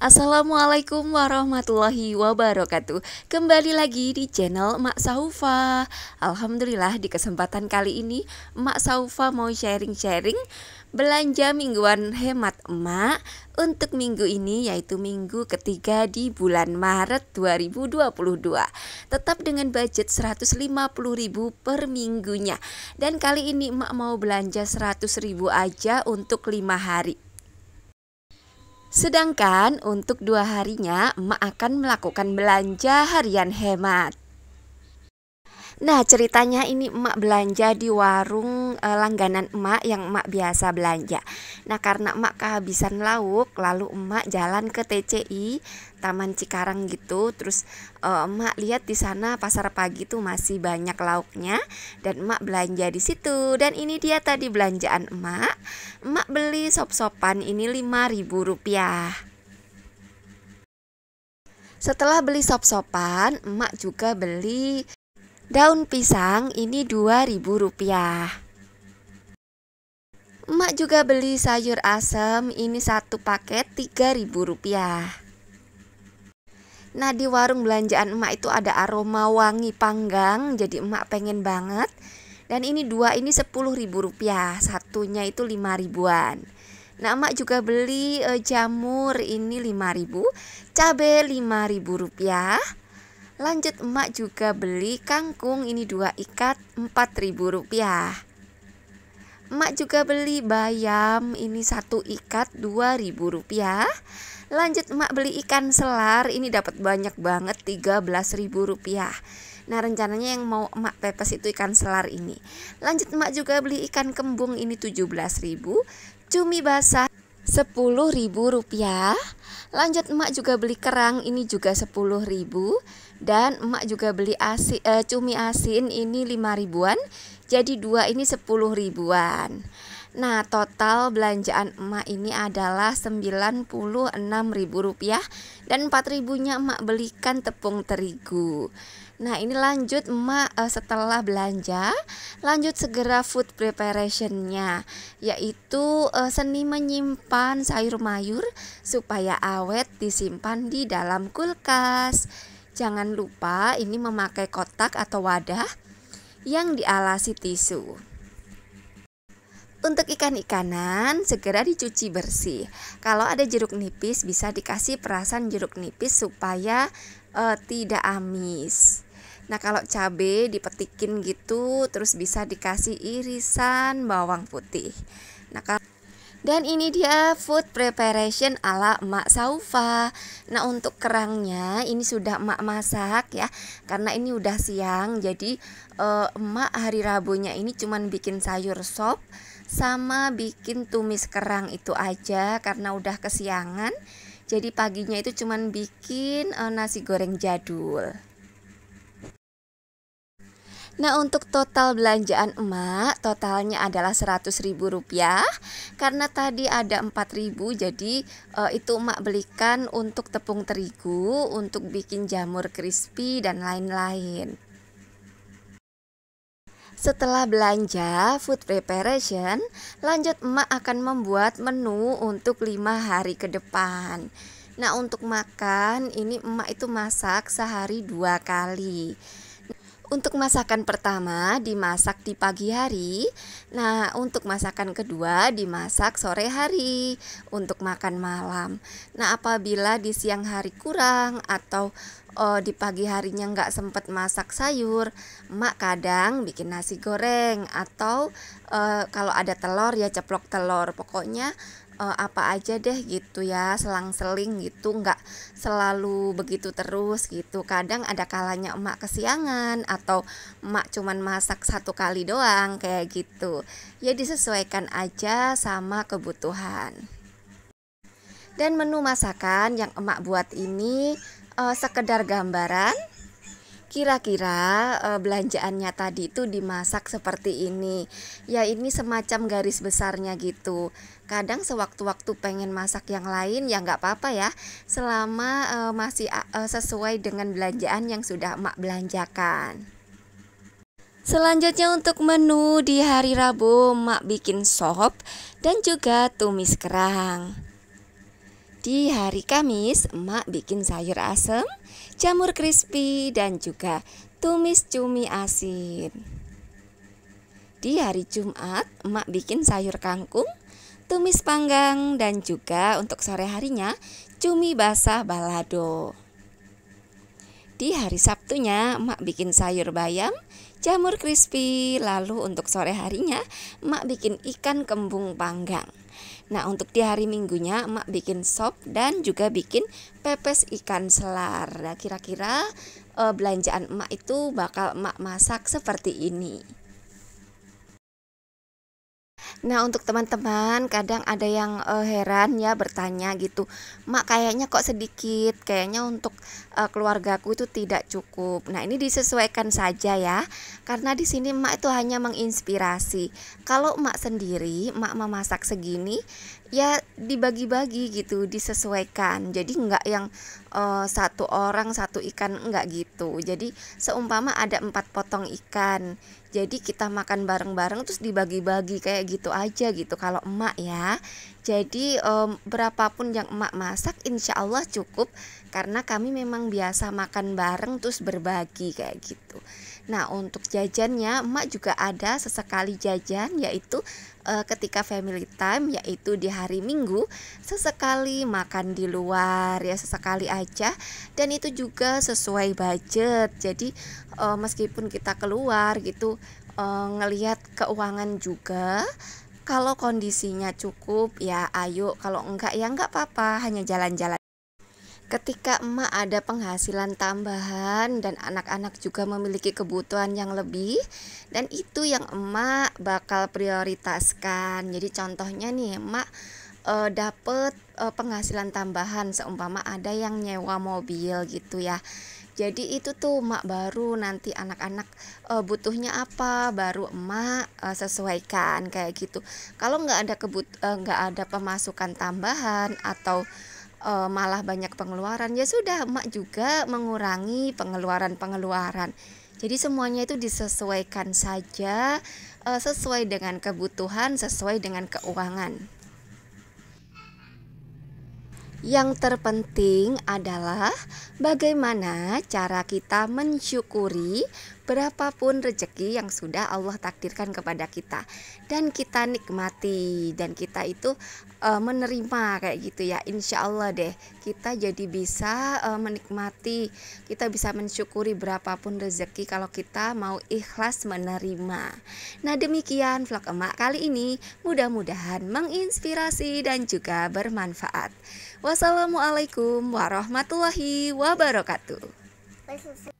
Assalamualaikum warahmatullahi wabarakatuh Kembali lagi di channel Mak Saufa Alhamdulillah di kesempatan kali ini Mak Saufa mau sharing-sharing Belanja mingguan hemat emak untuk minggu ini yaitu minggu ketiga di bulan Maret 2022 Tetap dengan budget ribu per minggunya Dan kali ini emak mau belanja ribu aja untuk 5 hari Sedangkan untuk dua harinya, emak akan melakukan belanja harian hemat. Nah, ceritanya ini emak belanja di warung e, langganan emak yang emak biasa belanja. Nah, karena emak kehabisan lauk, lalu emak jalan ke TCI Taman Cikarang gitu. Terus e, emak lihat di sana pasar pagi tuh masih banyak lauknya dan emak belanja di situ. Dan ini dia tadi belanjaan emak. Emak beli sop-sopan ini Rp5.000. Setelah beli sop-sopan, emak juga beli Daun pisang ini dua ribu rupiah. Emak juga beli sayur asem, ini satu paket tiga ribu rupiah. Nah di warung belanjaan emak itu ada aroma wangi panggang, jadi emak pengen banget. Dan ini dua ini sepuluh ribu rupiah, satunya itu lima ribuan. Nah emak juga beli e, jamur ini Rp5.000, cabai ribu rupiah. Lanjut emak juga beli kangkung ini dua ikat empat ribu rupiah Emak juga beli bayam ini satu ikat dua ribu rupiah Lanjut emak beli ikan selar ini dapat banyak banget tiga belas ribu rupiah Nah rencananya yang mau emak pepes itu ikan selar ini Lanjut emak juga beli ikan kembung ini tujuh belas ribu Cumi basah sepuluh ribu rupiah lanjut emak juga beli kerang ini juga sepuluh ribu dan emak juga beli asin, eh, cumi asin ini lima ribuan jadi dua ini sepuluh ribuan Nah, total belanjaan emak ini adalah Rp96.000 dan empat 4000 nya emak belikan tepung terigu. Nah, ini lanjut emak eh, setelah belanja, lanjut segera food preparationnya, yaitu eh, seni menyimpan sayur mayur supaya awet disimpan di dalam kulkas. Jangan lupa ini memakai kotak atau wadah yang dialasi tisu. Untuk ikan-ikanan, segera dicuci bersih. Kalau ada jeruk nipis, bisa dikasih perasan jeruk nipis supaya uh, tidak amis. Nah, kalau cabai dipetikin gitu, terus bisa dikasih irisan bawang putih. Nah, kalau dan ini dia food preparation ala emak Saufa. Nah, untuk kerangnya ini sudah emak masak ya. Karena ini udah siang, jadi emak eh, hari Rabunya ini cuman bikin sayur sop sama bikin tumis kerang itu aja karena udah kesiangan jadi paginya itu cuman bikin uh, nasi goreng jadul Nah untuk total belanjaan emak totalnya adalah rp rupiah Karena tadi ada Rp4.000 jadi e, itu emak belikan untuk tepung terigu Untuk bikin jamur crispy dan lain-lain setelah belanja food preparation, lanjut emak akan membuat menu untuk lima hari ke depan. Nah, untuk makan ini emak itu masak sehari dua kali. Untuk masakan pertama dimasak di pagi hari. Nah, untuk masakan kedua dimasak sore hari untuk makan malam. Nah, apabila di siang hari kurang atau oh, di pagi harinya nggak sempat masak sayur, mak kadang bikin nasi goreng atau eh, kalau ada telur ya ceplok telur. Pokoknya uh, apa aja deh gitu ya selang-seling gitu nggak selalu begitu terus gitu kadang ada kalanya emak kesiangan atau emak cuman masak satu kali doang kayak gitu ya disesuaikan aja sama kebutuhan dan menu masakan yang emak buat ini uh, sekedar gambaran kira-kira uh, belanjaannya tadi itu dimasak seperti ini ya ini semacam garis besarnya gitu kadang sewaktu-waktu pengen masak yang lain ya nggak apa-apa ya selama uh, masih uh, sesuai dengan belanjaan yang sudah emak belanjakan Selanjutnya untuk menu di hari Rabu, Mak bikin sop dan juga tumis kerang. Di hari Kamis, emak bikin sayur asem, jamur crispy, dan juga tumis cumi asin. Di hari Jumat, emak bikin sayur kangkung, tumis panggang, dan juga untuk sore harinya cumi basah balado. Di hari Sabtunya, emak bikin sayur bayam, jamur crispy, lalu untuk sore harinya emak bikin ikan kembung panggang. Nah, untuk di hari Minggunya emak bikin sop dan juga bikin pepes ikan selar. Nah, kira-kira e, belanjaan emak itu bakal emak masak seperti ini. Nah, untuk teman-teman, kadang ada yang uh, heran ya bertanya gitu, "Mak, kayaknya kok sedikit? Kayaknya untuk uh, keluargaku itu tidak cukup." Nah, ini disesuaikan saja ya. Karena di sini mak itu hanya menginspirasi. Kalau mak sendiri, mak memasak segini, ya dibagi-bagi gitu disesuaikan jadi nggak yang uh, satu orang satu ikan nggak gitu jadi seumpama ada empat potong ikan jadi kita makan bareng-bareng terus dibagi-bagi kayak gitu aja gitu kalau emak ya jadi um, berapapun yang emak masak insya Allah cukup karena kami memang biasa makan bareng terus berbagi kayak gitu Nah, untuk jajannya emak juga ada sesekali jajan yaitu e, ketika family time yaitu di hari Minggu, sesekali makan di luar ya sesekali aja dan itu juga sesuai budget. Jadi e, meskipun kita keluar gitu e, ngelihat keuangan juga kalau kondisinya cukup ya ayo kalau enggak ya enggak apa-apa hanya jalan-jalan Ketika emak ada penghasilan tambahan dan anak-anak juga memiliki kebutuhan yang lebih dan itu yang emak bakal prioritaskan. Jadi contohnya nih emak e, eh, dapat e, eh, penghasilan tambahan seumpama ada yang nyewa mobil gitu ya. Jadi itu tuh emak baru nanti anak-anak e, butuhnya apa baru emak e, sesuaikan kayak gitu. Kalau nggak ada kebut nggak ada pemasukan tambahan atau uh, malah banyak pengeluaran ya sudah emak juga mengurangi pengeluaran-pengeluaran jadi semuanya itu disesuaikan saja uh, sesuai dengan kebutuhan sesuai dengan keuangan yang terpenting adalah bagaimana cara kita mensyukuri berapapun rezeki yang sudah Allah takdirkan kepada kita dan kita nikmati dan kita itu uh, menerima kayak gitu ya insya Allah deh kita jadi bisa uh, menikmati kita bisa mensyukuri berapapun rezeki kalau kita mau ikhlas menerima nah demikian vlog emak kali ini mudah-mudahan menginspirasi dan juga bermanfaat wassalamualaikum warahmatullahi wabarakatuh